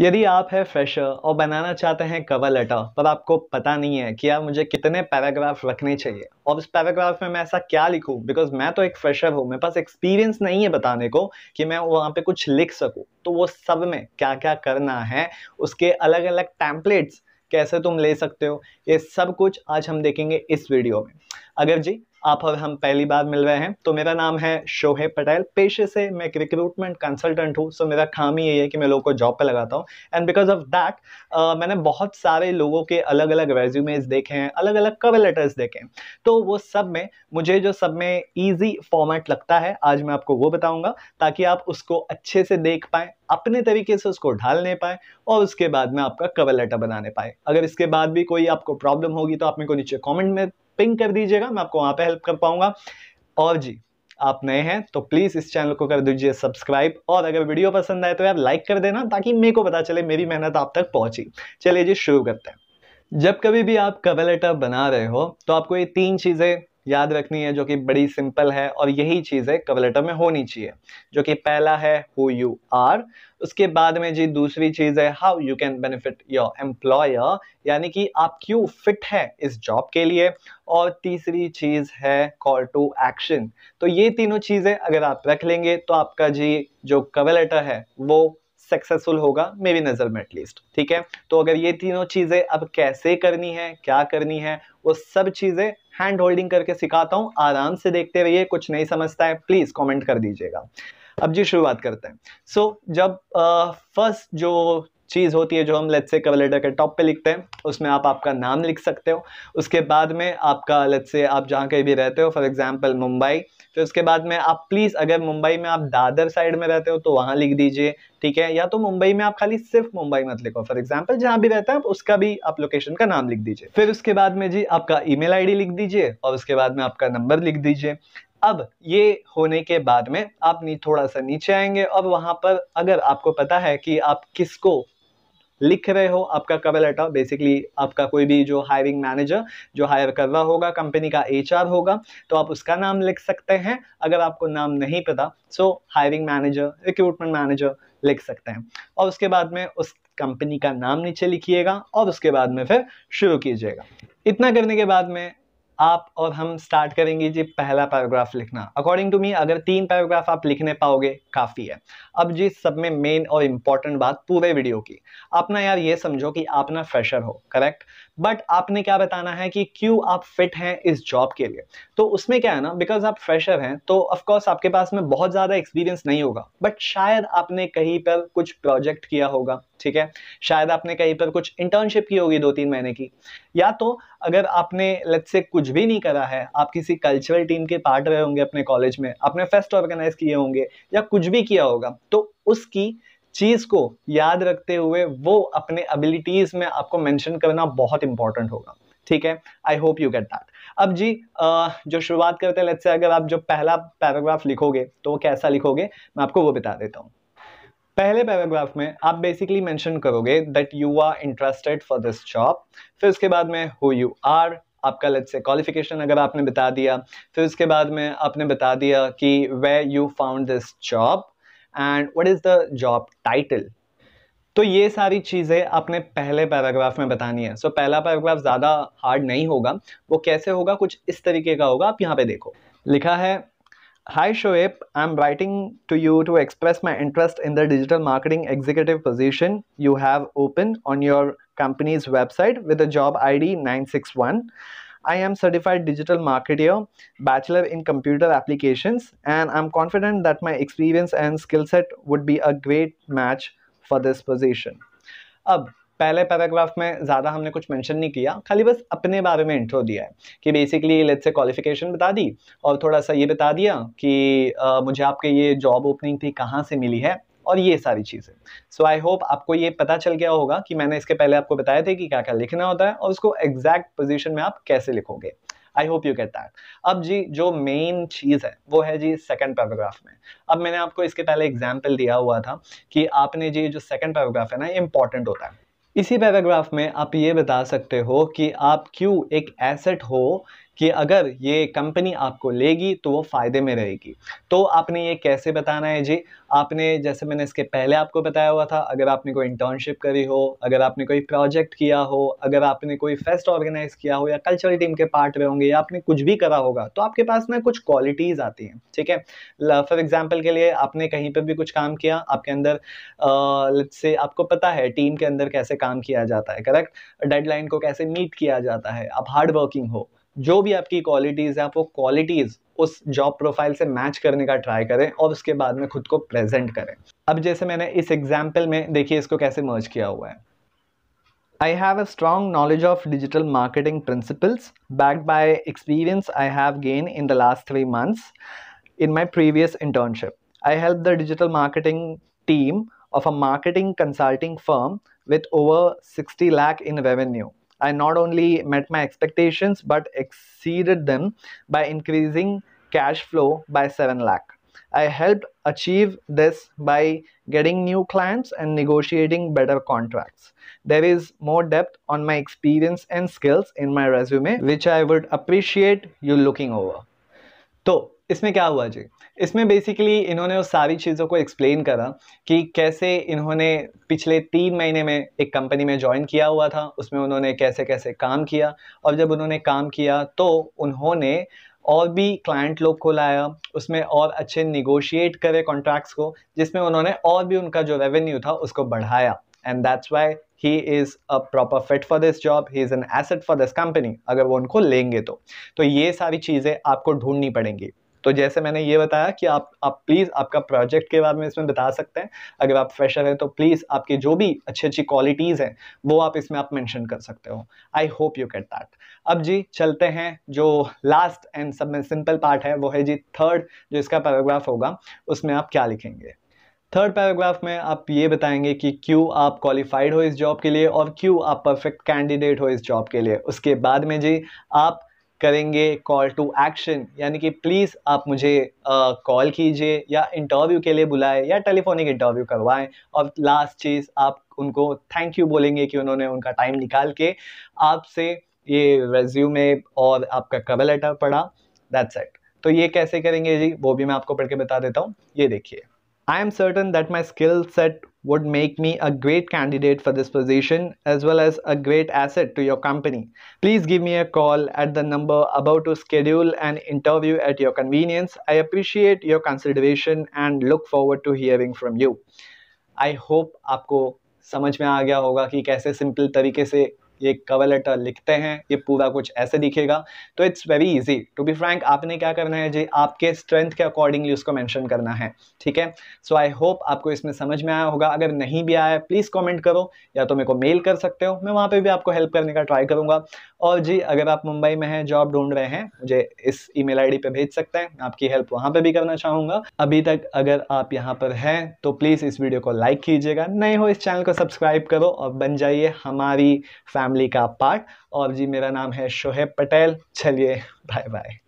यदि आप है फ्रेशर और बनाना चाहते हैं कवर लेटर पर आपको पता नहीं है कि यार मुझे कितने पैराग्राफ रखने चाहिए और उस पैराग्राफ में मैं ऐसा क्या लिखूं बिकॉज मैं तो एक फ्रेशर हूँ मेरे पास एक्सपीरियंस नहीं है बताने को कि मैं वहाँ पे कुछ लिख सकूँ तो वो सब में क्या क्या करना है उसके अलग अलग टैंपलेट्स कैसे तुम ले सकते हो ये सब कुछ आज हम देखेंगे इस वीडियो में अगर जी आप और हम पहली बार मिल रहे हैं तो मेरा नाम है शोहेब पटेल पेशे से मैं एक रिक्रूटमेंट कंसल्टेंट हूँ सो मेरा काम ही यही है कि मैं लोगों को जॉब पर लगाता हूँ एंड बिकॉज ऑफ दैट मैंने बहुत सारे लोगों के अलग अलग रेज्यूमेज देखे हैं अलग अलग कवर लेटर्स देखे हैं तो वो सब में मुझे जो सब में ईजी फॉर्मेट लगता है आज मैं आपको वो बताऊँगा ताकि आप उसको अच्छे से देख पाएँ अपने तरीके से उसको ढाल नहीं पाए और उसके बाद में आपका कवर लेटर बनाने पाए अगर इसके बाद भी कोई आपको प्रॉब्लम होगी तो आप मेरे को नीचे कमेंट में पिंग कर दीजिएगा मैं आपको वहां पर हेल्प कर पाऊंगा और जी आप नए हैं तो प्लीज़ इस चैनल को कर दीजिए सब्सक्राइब और अगर वीडियो पसंद आए तो यार लाइक कर देना ताकि मेरे को पता चले मेरी मेहनत आप तक पहुंची चलिए जी शुरू करते हैं जब कभी भी आप कवर लेटर बना रहे हो तो आपको ये तीन चीज़ें याद रखनी है जो कि बड़ी सिंपल है और यही चीज़ें कवर लेटर में होनी चाहिए जो कि पहला है हु यू आर उसके बाद में जी दूसरी चीज़ है how you can benefit your employer यानी कि आप क्यों फिट है इस जॉब के लिए और तीसरी चीज़ है कॉल टू एक्शन तो ये तीनों चीज़ें अगर आप रख लेंगे तो आपका जी जो कवर लेटर है वो सक्सेसफुल होगा मेरी नज़र में एटलीस्ट ठीक है तो अगर ये तीनों चीज़ें अब कैसे करनी है क्या करनी है वो सब चीज़ें हैंड होल्डिंग करके सिखाता हूँ आराम से देखते रहिए कुछ नहीं समझता है प्लीज़ कमेंट कर दीजिएगा अब जी शुरुआत करते हैं सो so, जब फर्स्ट जो चीज़ होती है जो हम लेट्स से कवर लेटर के टॉप पे लिखते हैं उसमें आप आपका नाम लिख सकते हो उसके बाद में आपका लेट्स से आप जहाँ कहीं भी रहते हो फॉर एग्जाम्पल मुंबई फिर तो उसके बाद में आप प्लीज़ अगर मुंबई में आप दादर साइड में रहते हो तो वहाँ लिख दीजिए ठीक है या तो मुंबई में आप खाली सिर्फ मुंबई मत लिखो फॉर एग्जाम्पल जहाँ भी रहता है आप उसका भी आप लोकेशन का नाम लिख दीजिए फिर उसके बाद में जी आपका ई मेल लिख दीजिए और उसके बाद में आपका नंबर लिख दीजिए अब ये होने के बाद में आप नी थोड़ा सा नीचे आएंगे और वहाँ पर अगर आपको पता है कि आप किसको लिख रहे हो आपका कवर लेटर बेसिकली आपका कोई भी जो हायरिंग मैनेजर जो हायर कर रहा होगा कंपनी का एच होगा तो आप उसका नाम लिख सकते हैं अगर आपको नाम नहीं पता सो हायरिंग मैनेजर रिक्रूटमेंट मैनेजर लिख सकते हैं और उसके बाद में उस कंपनी का नाम नीचे लिखिएगा और उसके बाद में फिर शुरू कीजिएगा इतना करने के बाद में आप और हम स्टार्ट करेंगे जी पहला पैराग्राफ लिखना अकॉर्डिंग टू मी अगर तीन पैराग्राफ आप लिखने पाओगे काफ़ी है अब जी सब में मेन और इम्पॉर्टेंट बात पूरे वीडियो की अपना यार ये समझो कि आप ना फ्रेशर हो करेक्ट बट आपने क्या बताना है कि क्यों आप फिट हैं इस जॉब के लिए तो उसमें क्या है ना बिकॉज आप फ्रेशर हैं तो ऑफकोर्स आपके पास में बहुत ज़्यादा एक्सपीरियंस नहीं होगा बट शायद आपने कहीं पर कुछ प्रोजेक्ट किया होगा ठीक है शायद आपने कहीं पर कुछ इंटर्नशिप की होगी दो तीन महीने की या तो अगर आपने लेट्स से कुछ भी नहीं करा है आप किसी कल्चरल टीम के पार्ट रहे होंगे अपने कॉलेज में आपने फेस्ट ऑर्गेनाइज किए होंगे या कुछ भी किया होगा तो उसकी चीज़ को याद रखते हुए वो अपने एबिलिटीज़ में आपको मेंशन करना बहुत इंपॉर्टेंट होगा ठीक है I hope you get that अब जी जो शुरुआत करते हैं लेट्स से अगर आप जो पहला पैराग्राफ लिखोगे तो वो कैसा लिखोगे मैं आपको वो बता देता हूँ पहले पैराग्राफ में आप बेसिकली मेंशन करोगे that you are interested for this job फिर उसके बाद में हु यू आर आपका लेट से क्वालिफिकेशन अगर आपने बता दिया फिर उसके बाद में आपने बता दिया कि way you found this job and what is the job title तो ये सारी चीज़ें आपने पहले पैराग्राफ में बतानी है सो so, पहला पैराग्राफ ज़्यादा हार्ड नहीं होगा वो कैसे होगा कुछ इस तरीके का होगा आप यहाँ पे देखो लिखा है Hi Shoaib, I'm writing to you to express my interest in the digital marketing executive position you have open on your company's website with the job ID 961. I am certified digital marketer, bachelor in computer applications, and I'm confident that my experience and skill set would be a great match for this position. Ab पहले paragraph में ज़्यादा हमने कुछ mention नहीं किया खाली बस अपने बारे में इंट्रो दिया है कि बेसिकली लेट्स से क्वालिफिकेशन बता दी और थोड़ा सा ये बता दिया कि आ, मुझे आपके ये जॉब ओपनिंग थी कहाँ से मिली है और ये सारी चीज़ें सो आई होप आपको ये पता चल गया होगा कि मैंने इसके पहले आपको बताया थे कि क्या क्या लिखना होता है और उसको एग्जैक्ट पोजिशन में आप कैसे लिखोगे आई होप यू कहता है अब जी जो मेन चीज़ है वो है जी सेकेंड पैराग्राफ में अब मैंने आपको इसके पहले एग्जाम्पल दिया हुआ था कि आपने जी जो सेकेंड पैराग्राफ है ना ये इंपॉर्टेंट होता है इसी पैराग्राफ में आप ये बता सकते हो कि आप क्यों एक एसेट हो कि अगर ये कंपनी आपको लेगी तो वो फ़ायदे में रहेगी तो आपने ये कैसे बताना है जी आपने जैसे मैंने इसके पहले आपको बताया हुआ था अगर आपने कोई इंटर्नशिप करी हो अगर आपने कोई प्रोजेक्ट किया हो अगर आपने कोई फेस्ट ऑर्गेनाइज किया हो या कल्चरल टीम के पार्ट रहे होंगे या आपने कुछ भी करा होगा तो आपके पास ना कुछ क्वालिटीज़ आती हैं ठीक है फॉर एग्जाम्पल के लिए आपने कहीं पर भी कुछ काम किया आपके अंदर से आपको पता है टीम के अंदर कैसे काम किया जाता है करेक्ट डेडलाइन को कैसे मीट किया जाता है आप हार्ड वर्किंग हो जो भी आपकी क्वालिटीज़ है आप वो क्वालिटीज़ उस जॉब प्रोफाइल से मैच करने का ट्राई करें और उसके बाद में खुद को प्रेजेंट करें अब जैसे मैंने इस एग्जाम्पल में देखिए इसको कैसे मर्ज किया हुआ है I have a strong knowledge of digital marketing principles backed by experience I have gained in the last three months in my previous internship. I helped the digital marketing team of a marketing consulting firm with over 60 lakh in revenue. I not only met my expectations but exceeded them by increasing cash flow by 7 lakh. I helped achieve this by getting new clients and negotiating better contracts. There is more depth on my experience and skills in my resume, which I would appreciate you looking over. So, इसमें क्या हुआ जी इसमें basically इन्होंने उस सारी चीज़ों को explain करा कि कैसे इन्होंने पिछले तीन महीने में एक कंपनी में ज्वाइन किया हुआ था उसमें उन्होंने कैसे कैसे काम किया और जब उन्होंने काम किया तो उन्होंने और भी क्लाइंट लोग को लाया उसमें और अच्छे निगोशिएट करे कॉन्ट्रैक्ट्स को जिसमें उन्होंने और भी उनका जो रेवेन्यू था उसको बढ़ाया and that's why he is a proper fit for this job he is an asset for this company अगर वो उनको लेंगे तो तो ये सारी चीज़ें आपको ढूंढनी पड़ेंगी तो जैसे मैंने ये बताया कि आप आप प्लीज़ आपका प्रोजेक्ट के बारे में इसमें बता सकते हैं अगर आप फ्रेशर हैं तो प्लीज़ आपकी जो भी अच्छी अच्छी क्वालिटीज़ हैं वो आप इसमें आप मैंशन कर सकते हो I hope you get that अब जी चलते हैं जो लास्ट एंड सब में सिंपल पार्ट है वो है जी थर्ड जो इसका पैराग्राफ होगा उसमें आप क्या लिखेंगे थर्ड पैराग्राफ में आप ये बताएंगे कि क्यों आप क्वालिफाइड हो इस जॉब के लिए और क्यों आप परफेक्ट कैंडिडेट हो इस जॉब के लिए उसके बाद में जी आप करेंगे कॉल टू एक्शन यानी कि प्लीज़ आप मुझे कॉल कीजिए या इंटरव्यू के लिए बुलाएं या टेलीफोनिक इंटरव्यू करवाएं और लास्ट चीज़ आप उनको थैंक यू बोलेंगे कि उन्होंने उनका टाइम निकाल के आपसे ये रेज्यूमे और आपका कवर लेटर पढ़ा दैट्स इट तो ये कैसे करेंगे जी वो भी मैं आपको पढ़ के बता देता हूँ ये देखिए I am certain that my skill set would make me a great candidate for this position as well as a great asset to your company. Please give me a call at the number about to schedule an interview at your convenience. I appreciate your consideration and look forward to hearing from you. I hope आपको समझ में आ गया होगा कि कैसे simple तरीके से ये कवर लेटर लिखते हैं ये पूरा कुछ ऐसे दिखेगा तो it's very easy to be frank आपने क्या करना है जी आपके स्ट्रेंथ के अकॉर्डिंगली उसको मेंशन करना है ठीक है सो आई होप आपको इसमें समझ में आया होगा अगर नहीं भी आया प्लीज़ कॉमेंट करो या तो मेरे को मेल कर सकते हो मैं वहां पर भी आपको हेल्प करने का ट्राई करूंगा और जी अगर आप मुंबई में हैं जॉब ढूंढ रहे हैं मुझे इस ईमेल आईडी पे भेज सकते हैं आपकी हेल्प वहाँ पे भी करना चाहूँगा अभी तक अगर आप यहाँ पर हैं तो प्लीज़ इस वीडियो को लाइक कीजिएगा नए हो इस चैनल को सब्सक्राइब करो और बन जाइए हमारी फैमिली का पार्ट और जी मेरा नाम है शोहेब पटेल चलिए बाय बाय